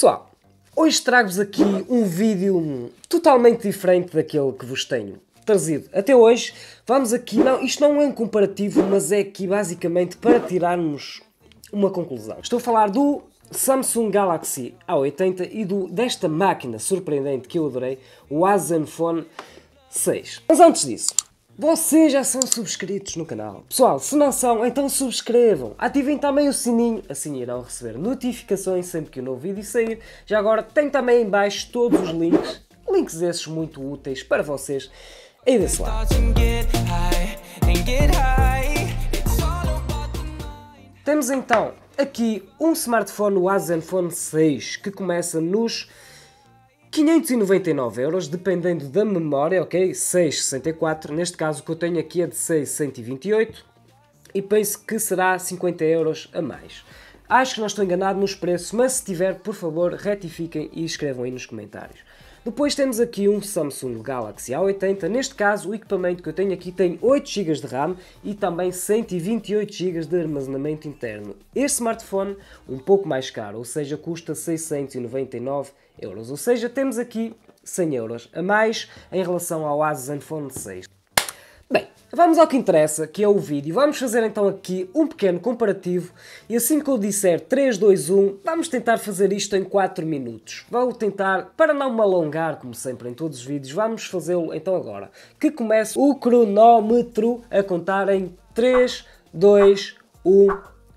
pessoal, hoje trago-vos aqui um vídeo totalmente diferente daquele que vos tenho trazido até hoje. Vamos aqui, não, isto não é um comparativo, mas é aqui basicamente para tirarmos uma conclusão. Estou a falar do Samsung Galaxy A80 e do, desta máquina surpreendente que eu adorei, o Zenfone 6. Mas antes disso, vocês já são subscritos no canal. Pessoal, se não são, então subscrevam. Ativem também o sininho, assim irão receber notificações sempre que um novo vídeo sair. Já agora, tem também em baixo todos os links. Links esses muito úteis para vocês. E desse lado. Temos então aqui um smartphone, o Phone 6, que começa nos 599 euros, dependendo da memória, ok? 6,64, neste caso o que eu tenho aqui é de 628 e penso que será 50 euros a mais. Acho que não estou enganado nos preços, mas se tiver, por favor, retifiquem e escrevam aí nos comentários. Depois temos aqui um Samsung Galaxy A80, neste caso o equipamento que eu tenho aqui tem 8 GB de RAM e também 128 GB de armazenamento interno. Este smartphone, um pouco mais caro, ou seja, custa 699 euros euros. Ou seja, temos aqui 100 euros a mais em relação ao Asus Zenfone 6. Bem, vamos ao que interessa, que é o vídeo. Vamos fazer então aqui um pequeno comparativo e assim que eu disser 3, 2, 1, vamos tentar fazer isto em 4 minutos. Vou tentar, para não me alongar como sempre em todos os vídeos, vamos fazê-lo então agora. Que comece o cronómetro a contar em 3, 2, 1,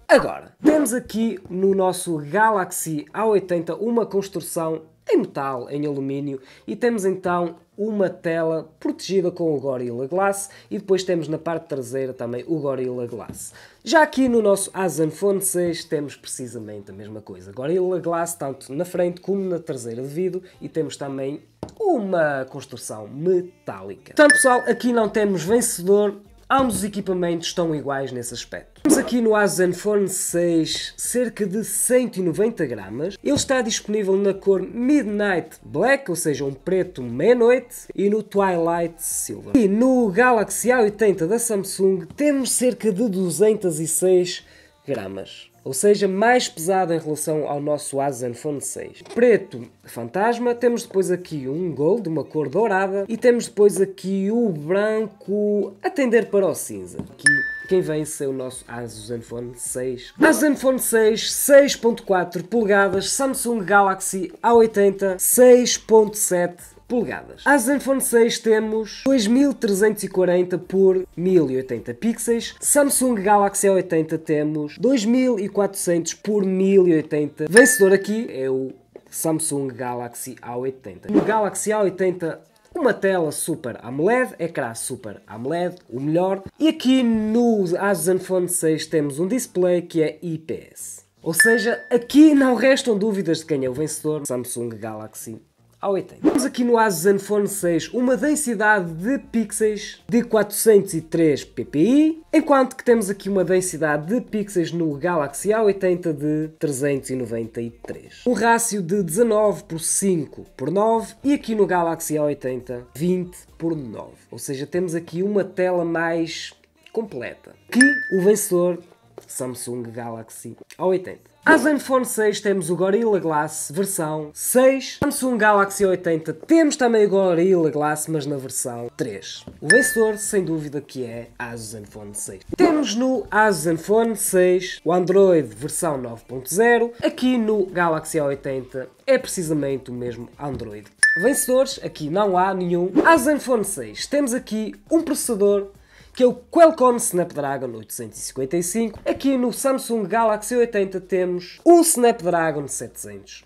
agora. Temos aqui no nosso Galaxy A80 uma construção em metal, em alumínio, e temos então uma tela protegida com o Gorilla Glass e depois temos na parte traseira também o Gorilla Glass. Já aqui no nosso Azenfone 6 temos precisamente a mesma coisa. Gorilla Glass tanto na frente como na traseira de vidro e temos também uma construção metálica. Portanto pessoal, aqui não temos vencedor, ambos os equipamentos estão iguais nesse aspecto. Temos aqui no Asus Zenfone 6 cerca de 190 gramas. Ele está disponível na cor Midnight Black, ou seja, um preto meia-noite, e no Twilight Silver. E no Galaxy A80 da Samsung temos cerca de 206 gramas gramas, ou seja, mais pesado em relação ao nosso Azenfone 6. Preto, fantasma, temos depois aqui um gold, uma cor dourada, e temos depois aqui o branco a tender para o cinza. Aqui quem vence é o nosso Asus Zenfone 6. Asus Zenfone 6, 6.4 polegadas, Samsung Galaxy A80, 6.7 polegadas. A Zenfone 6 temos 2340 por 1080 pixels. Samsung Galaxy A80 temos 2400 por 1080. Vencedor aqui é o Samsung Galaxy A80. No Galaxy A80 uma tela Super AMOLED, ecrã Super AMOLED, o melhor. E aqui no Asus Zenfone 6 temos um display que é IPS. Ou seja, aqui não restam dúvidas de quem é o vencedor, Samsung Galaxy a 80. Temos aqui no ASUS Zenfone 6 uma densidade de pixels de 403 ppi, enquanto que temos aqui uma densidade de pixels no Galaxy A80 de 393. Um rácio de 19 por 5 por 9 e aqui no Galaxy A80 20 por 9. Ou seja, temos aqui uma tela mais completa. Que o vencedor Samsung Galaxy A80. A Zenfone 6 temos o Gorilla Glass versão 6. Samsung Galaxy 80 temos também o Gorilla Glass, mas na versão 3. O vencedor, sem dúvida, que é a Zenfone 6. Temos no Zenfone 6 o Android versão 9.0. Aqui no Galaxy 80 é precisamente o mesmo Android. Vencedores, aqui não há nenhum. A Zenfone 6 temos aqui um processador que é o Qualcomm Snapdragon 855. Aqui no Samsung Galaxy 80 temos um Snapdragon 700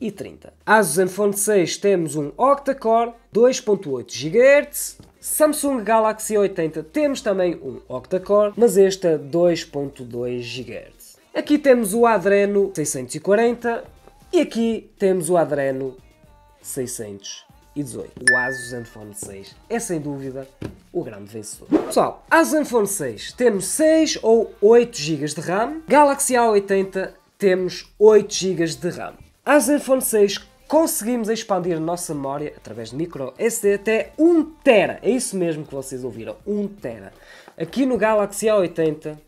e 30. Asus Zenfone 6 temos um octa-core 2.8 GHz. Samsung Galaxy 80 temos também um octa-core, mas este é 2.2 GHz. Aqui temos o Adreno 640 e aqui temos o Adreno 600 o Asus Zenfone 6 é sem dúvida o grande vencedor. Pessoal, Asus Zenfone 6 temos 6 ou 8 GB de RAM, Galaxy A80 temos 8 GB de RAM. Asus Zenfone 6 conseguimos expandir a nossa memória através de micro SD até 1 tera. É isso mesmo que vocês ouviram, 1 tera. Aqui no Galaxy A80,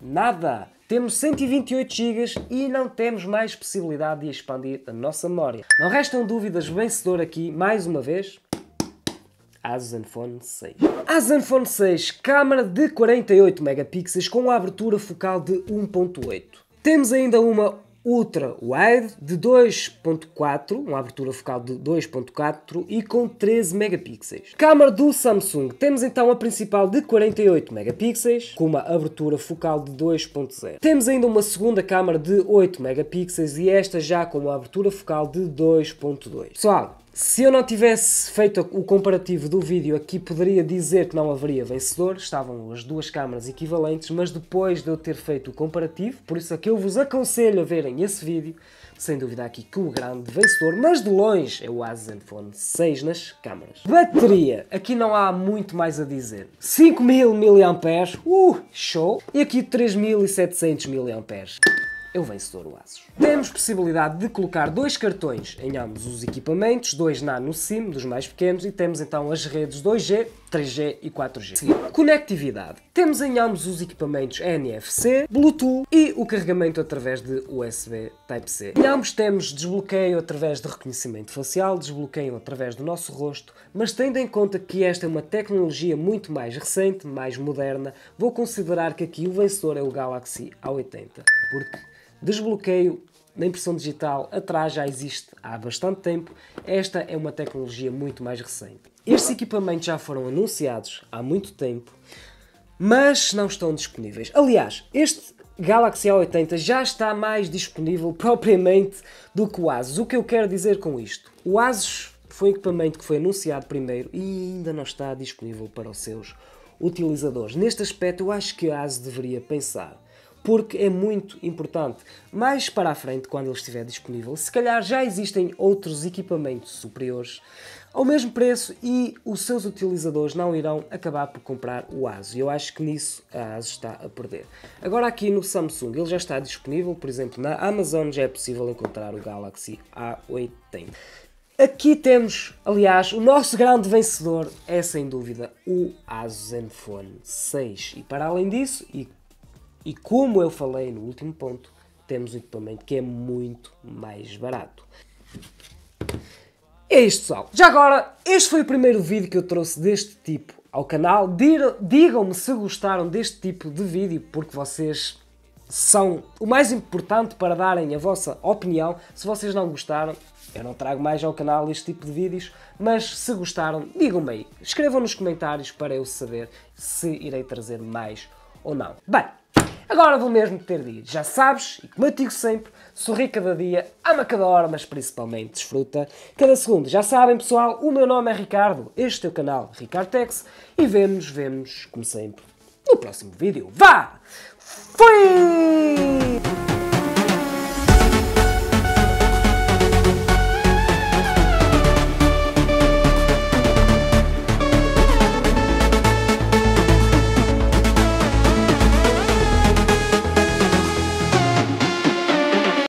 nada. Temos 128 GB e não temos mais possibilidade de expandir a nossa memória. Não restam dúvidas, vencedor aqui, mais uma vez, a Zenfone 6. A Zenfone 6, câmara de 48 megapixels com abertura focal de 1.8. Temos ainda uma ultra-wide de 2.4, uma abertura focal de 2.4 e com 13 megapixels. Câmara do Samsung. Temos então a principal de 48 megapixels com uma abertura focal de 2.0. Temos ainda uma segunda câmara de 8 megapixels e esta já com uma abertura focal de 2.2. Pessoal, se eu não tivesse feito o comparativo do vídeo aqui, poderia dizer que não haveria vencedor, estavam as duas câmaras equivalentes, mas depois de eu ter feito o comparativo, por isso é que eu vos aconselho a verem esse vídeo, sem dúvida aqui que o grande vencedor, mas de longe, é o Asus Zenfone 6 nas câmaras. Bateria, aqui não há muito mais a dizer. 5000 mAh, uh, show! E aqui 3700 mAh eu vencedor o Asus. Temos possibilidade de colocar dois cartões em ambos os equipamentos, dois nano SIM dos mais pequenos e temos então as redes 2G 3G e 4G. Sim. Conectividade. Temos em ambos os equipamentos NFC, Bluetooth e o carregamento através de USB Type-C. Em ambos temos desbloqueio através de reconhecimento facial, desbloqueio através do nosso rosto, mas tendo em conta que esta é uma tecnologia muito mais recente, mais moderna, vou considerar que aqui o vencedor é o Galaxy A80, porque desbloqueio na impressão digital atrás já existe há bastante tempo, esta é uma tecnologia muito mais recente. Estes equipamentos já foram anunciados há muito tempo, mas não estão disponíveis. Aliás, este Galaxy A80 já está mais disponível propriamente do que o Asus. O que eu quero dizer com isto? O Asus foi um equipamento que foi anunciado primeiro e ainda não está disponível para os seus utilizadores. Neste aspecto, eu acho que a ASUS deveria pensar, porque é muito importante. Mais para a frente, quando ele estiver disponível, se calhar já existem outros equipamentos superiores ao mesmo preço e os seus utilizadores não irão acabar por comprar o ASUS. Eu acho que nisso a ASUS está a perder. Agora aqui no Samsung ele já está disponível, por exemplo, na Amazon já é possível encontrar o Galaxy A80. Aqui temos, aliás, o nosso grande vencedor é sem dúvida o ASUS Zenfone 6. E para além disso, e, e como eu falei no último ponto, temos um equipamento que é muito mais barato. É isto, pessoal. Já agora, este foi o primeiro vídeo que eu trouxe deste tipo ao canal. Digam-me se gostaram deste tipo de vídeo, porque vocês são o mais importante para darem a vossa opinião. Se vocês não gostaram, eu não trago mais ao canal este tipo de vídeos, mas se gostaram, digam-me aí. Escrevam nos comentários para eu saber se irei trazer mais ou não. Bem, Agora vou mesmo ter de ir. Já sabes, e como eu digo sempre, sorri cada dia, ama cada hora, mas principalmente desfruta cada segundo. Já sabem, pessoal, o meu nome é Ricardo, este é o canal Ricardo Tex, e vemos, vemos, como sempre, no próximo vídeo. Vá! Fui!